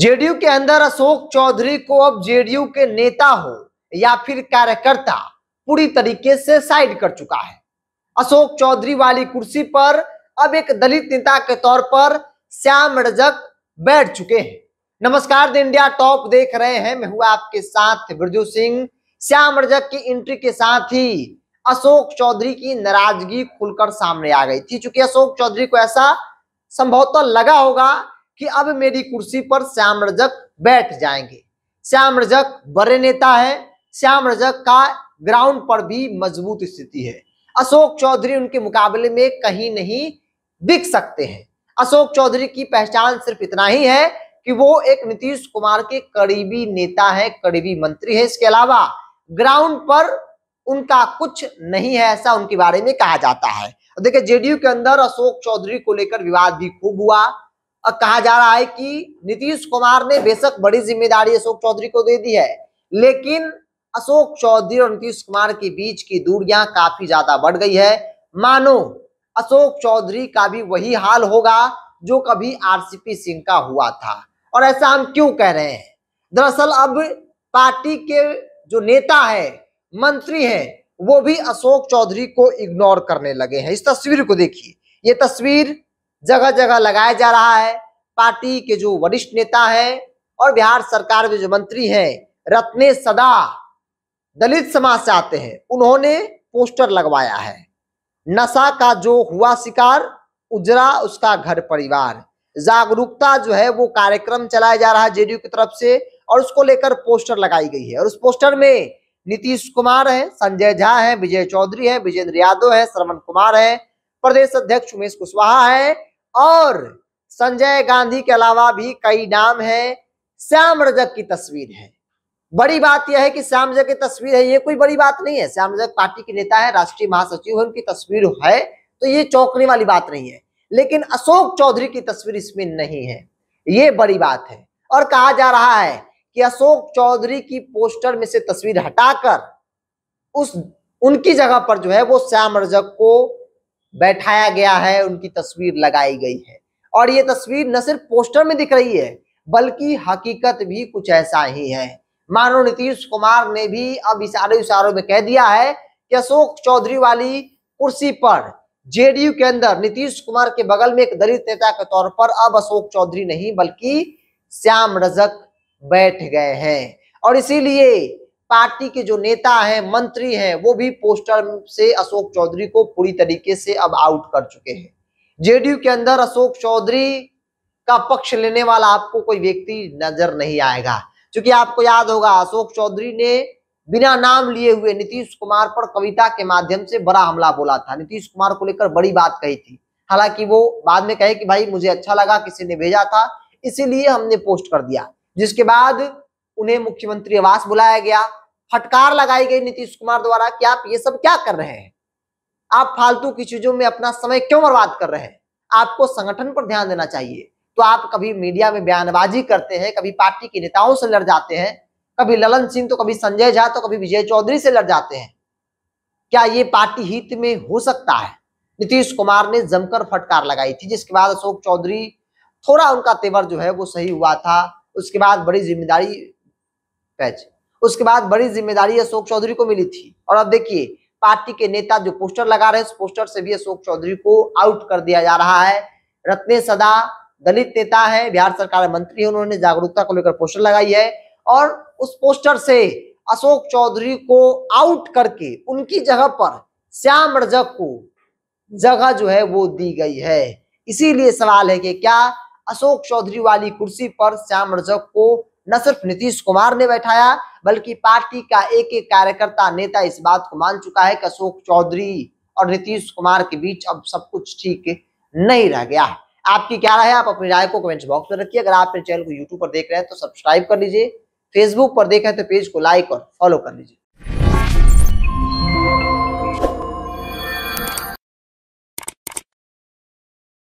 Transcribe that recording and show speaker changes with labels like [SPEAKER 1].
[SPEAKER 1] JDU के अंदर अशोक चौधरी को अब जेडीयू के नेता हो या फिर कार्यकर्ता पूरी तरीके से साइड कर चुका है अशोक चौधरी वाली कुर्सी पर अब एक दलित नेता के तौर पर श्याम रजक बैठ चुके हैं नमस्कार द इंडिया टॉप देख रहे हैं मैं हुआ आपके साथ बिरजू सिंह श्याम रजक की एंट्री के साथ ही अशोक चौधरी की नाराजगी खुलकर सामने आ गई थी चूंकि अशोक चौधरी को ऐसा संभवतः लगा होगा कि अब मेरी कुर्सी पर श्याम रजक बैठ जाएंगे श्याम रजक बड़े नेता है श्याम रजक का ग्राउंड पर भी मजबूत स्थिति है अशोक चौधरी उनके मुकाबले में कहीं नहीं दिख सकते हैं अशोक चौधरी की पहचान सिर्फ इतना ही है कि वो एक नीतीश कुमार के करीबी नेता है करीबी मंत्री है इसके अलावा ग्राउंड पर उनका कुछ नहीं है ऐसा उनके बारे में कहा जाता है देखिए जेडीयू के अंदर अशोक चौधरी को लेकर विवाद भी खूब हुआ कहा जा रहा है कि नीतीश कुमार ने बेशक बड़ी जिम्मेदारी अशोक चौधरी को दे दी है लेकिन अशोक चौधरी और नीतीश कुमार के बीच की दूरियां काफी ज्यादा बढ़ गई है मानो अशोक चौधरी का भी वही हाल होगा जो कभी आरसीपी सिंह का हुआ था और ऐसा हम क्यों कह रहे हैं दरअसल अब पार्टी के जो नेता है मंत्री है वो भी अशोक चौधरी को इग्नोर करने लगे हैं इस तस्वीर को देखिए ये तस्वीर जगह जगह लगाया जा रहा है पार्टी के जो वरिष्ठ नेता हैं और बिहार सरकार के जो मंत्री हैं रत्ने सदा दलित समाज से आते हैं उन्होंने पोस्टर लगवाया है नशा का जो हुआ शिकार उजरा उसका घर परिवार जागरूकता जो है वो कार्यक्रम चलाया जा रहा है जेडीयू की तरफ से और उसको लेकर पोस्टर लगाई गई है और उस पोस्टर में नीतीश कुमार है संजय झा है विजय चौधरी है विजेंद्र यादव है श्रवण कुमार है प्रदेश अध्यक्ष उमेश कुशवाहा है और संजय गांधी के अलावा भी कई नाम है श्याम रजक की तस्वीर है बड़ी बात यह है कि श्याम रजक की तस्वीर है ये कोई बड़ी बात नहीं है श्याम रजक पार्टी के नेता है राष्ट्रीय महासचिव है उनकी तस्वीर है तो ये चौंकने वाली बात नहीं है लेकिन अशोक चौधरी की तस्वीर इसमें नहीं है ये बड़ी बात है और कहा जा रहा है कि अशोक चौधरी की पोस्टर में से तस्वीर हटाकर उस उनकी जगह पर जो है वो श्याम रजक को बैठाया गया है उनकी तस्वीर लगाई गई है और ये तस्वीर न सिर्फ पोस्टर में दिख रही है बल्कि हकीकत भी कुछ ऐसा ही है मानो नीतीश कुमार ने भी अब इशारे इशारों में कह दिया है कि अशोक चौधरी वाली कुर्सी पर जेडीयू के अंदर नीतीश कुमार के बगल में एक दलित नेता के तौर पर अब अशोक चौधरी नहीं बल्कि श्याम रजक बैठ गए हैं और इसीलिए पार्टी के जो नेता हैं मंत्री हैं वो भी पोस्टर से अशोक चौधरी को पूरी तरीके से अब आउट कर चुके हैं जेडीयू के अंदर अशोक चौधरी का पक्ष लेने वाला आपको कोई व्यक्ति नजर नहीं आएगा क्योंकि आपको याद होगा अशोक चौधरी ने बिना नाम लिए हुए नीतीश कुमार पर कविता के माध्यम से बड़ा हमला बोला था नीतीश कुमार को लेकर बड़ी बात कही थी हालांकि वो बाद में कहे कि भाई मुझे अच्छा लगा किसी ने भेजा था इसीलिए हमने पोस्ट कर दिया जिसके बाद उन्हें मुख्यमंत्री आवास बुलाया गया फटकार लगाई गई नीतीश कुमार द्वारा कि आप ये सब क्या कर रहे हैं आप फालतू की चीजों में अपना समय क्यों बर्बाद कर रहे हैं आपको संगठन पर ध्यान देना चाहिए तो आप कभी मीडिया में बयानबाजी करते हैं कभी पार्टी के नेताओं से लड़ जाते हैं कभी ललन सिंह तो कभी संजय झा तो कभी विजय चौधरी से लड़ जाते हैं क्या ये पार्टी हित में हो सकता है नीतीश कुमार ने जमकर फटकार लगाई थी जिसके बाद अशोक चौधरी थोड़ा उनका तेवर जो है वो सही हुआ था उसके बाद बड़ी जिम्मेदारी पैच उसके बाद बड़ी जिम्मेदारी अशोक चौधरी को मिली थी और अब देखिए पार्टी के नेता जो पोस्टर लगा रहे हैं उस पोस्टर से भी अशोक चौधरी को आउट कर दिया जा रहा है रत्ने सदा दलित नेता है बिहार सरकार मंत्री है उन्होंने जागरूकता को लेकर पोस्टर लगाई है और उस पोस्टर से अशोक चौधरी को आउट करके उनकी जगह पर श्याम रजक को जगह जो है वो दी गई है इसीलिए सवाल है कि क्या अशोक चौधरी वाली कुर्सी पर श्याम रजक को न सिर्फ नीतीश कुमार ने बैठाया बल्कि पार्टी का एक एक कार्यकर्ता नेता इस बात को मान चुका है कि अशोक चौधरी और नीतीश कुमार के बीच अब सब कुछ ठीक नहीं रह गया है आपकी क्या राय है आप अपनी राय को कमेंट बॉक्स में रखिए अगर आप मेरे चैनल को यूट्यूब पर देख रहे हैं तो सब्सक्राइब कर लीजिए फेसबुक पर देख रहे हैं तो पेज को लाइक और फॉलो कर लीजिए